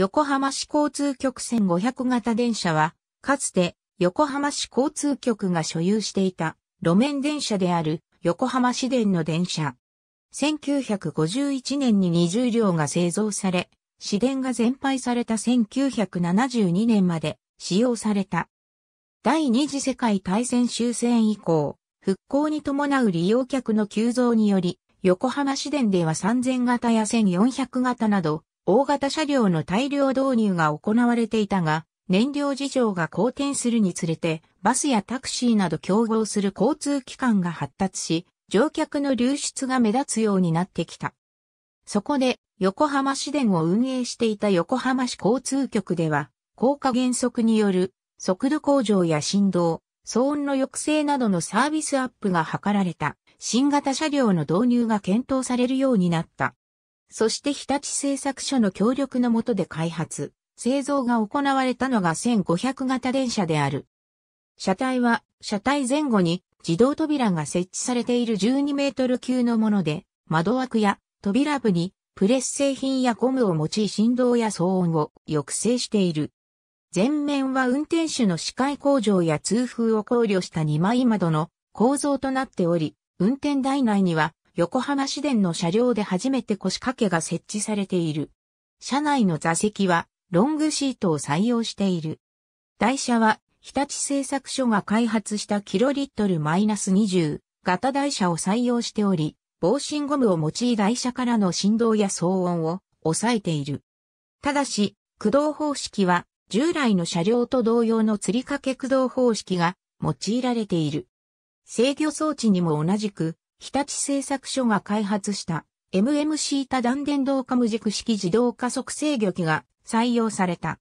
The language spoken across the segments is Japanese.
横浜市交通局線500型電車は、かつて横浜市交通局が所有していた路面電車である横浜市電の電車。1951年に20両が製造され、市電が全廃された1972年まで使用された。第二次世界大戦終戦以降、復興に伴う利用客の急増により、横浜市電では3000型や1400型など、大型車両の大量導入が行われていたが、燃料事情が好転するにつれて、バスやタクシーなど競合する交通機関が発達し、乗客の流出が目立つようになってきた。そこで、横浜市電を運営していた横浜市交通局では、効果減速による速度向上や振動、騒音の抑制などのサービスアップが図られた新型車両の導入が検討されるようになった。そして日立製作所の協力のもとで開発、製造が行われたのが1500型電車である。車体は、車体前後に自動扉が設置されている12メートル級のもので、窓枠や扉部にプレス製品やゴムを用い振動や騒音を抑制している。前面は運転手の視界向上や通風を考慮した2枚窓の構造となっており、運転台内には横浜市電の車両で初めて腰掛けが設置されている。車内の座席はロングシートを採用している。台車は日立製作所が開発したキロリットル -20 型台車を採用しており、防振ゴムを用い台車からの振動や騒音を抑えている。ただし、駆動方式は従来の車両と同様の吊り掛け駆動方式が用いられている。制御装置にも同じく日立製作所が開発した MMC 多段電動化無軸式自動加速制御機が採用された。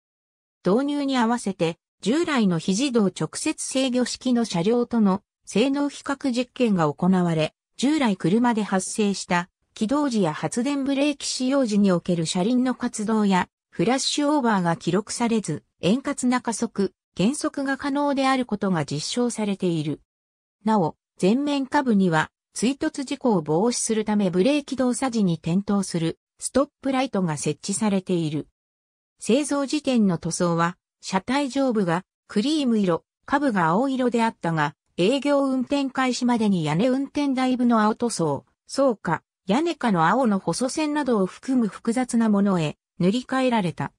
導入に合わせて従来の非自動直接制御式の車両との性能比較実験が行われ、従来車で発生した起動時や発電ブレーキ使用時における車輪の活動やフラッシュオーバーが記録されず、円滑な加速、減速が可能であることが実証されている。なお、前面下部には追突事故を防止するためブレーキ動作時に点灯するストップライトが設置されている。製造時点の塗装は車体上部がクリーム色、下部が青色であったが、営業運転開始までに屋根運転台部の青塗装、うか。屋根下の青の細線などを含む複雑なものへ塗り替えられた。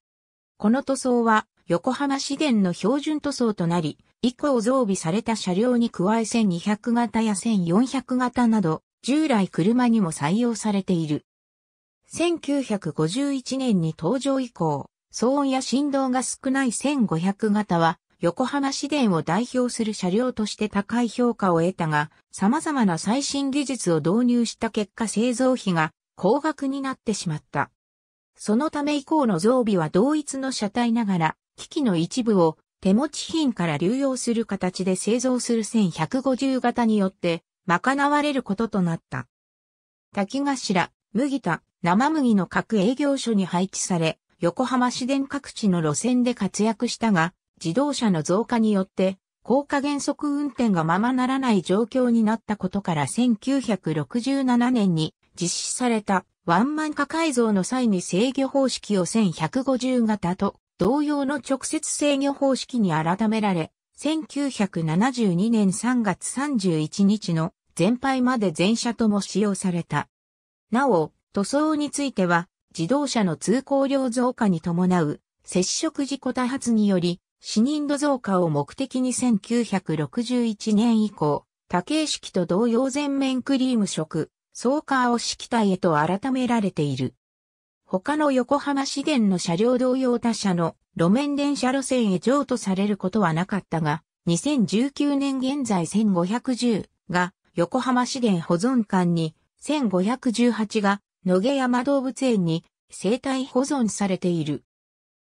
この塗装は横浜市電の標準塗装となり、以降増備された車両に加え1200型や1400型など、従来車にも採用されている。1951年に登場以降、騒音や振動が少ない1500型は、横浜市電を代表する車両として高い評価を得たが、様々な最新技術を導入した結果製造費が高額になってしまった。そのため以降の増備は同一の車体ながら、機器の一部を手持ち品から流用する形で製造する1150型によって賄われることとなった。滝頭、麦田、生麦の各営業所に配置され、横浜市電各地の路線で活躍したが、自動車の増加によって、高架減速運転がままならない状況になったことから1967年に実施されたワンマン化改造の際に制御方式を1150型と同様の直接制御方式に改められ、1972年3月31日の全廃まで全車とも使用された。なお、塗装については、自動車の通行量増加に伴う接触事故多発により、死人度増加を目的に1961年以降、多形式と同様全面クリーム色、ソーカーを式体へと改められている。他の横浜市電の車両同様他社の路面電車路線へ譲渡されることはなかったが、2019年現在1510が横浜市電保存館に、1518が野毛山動物園に生態保存されている。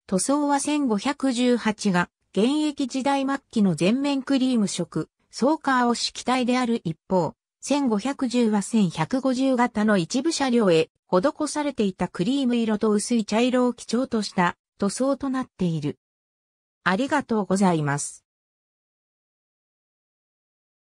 塗装は1518が現役時代末期の全面クリーム色、ソーカーを敷き体である一方、1510は1150型の一部車両へ施されていたクリーム色と薄い茶色を基調とした塗装となっている。ありがとうございます。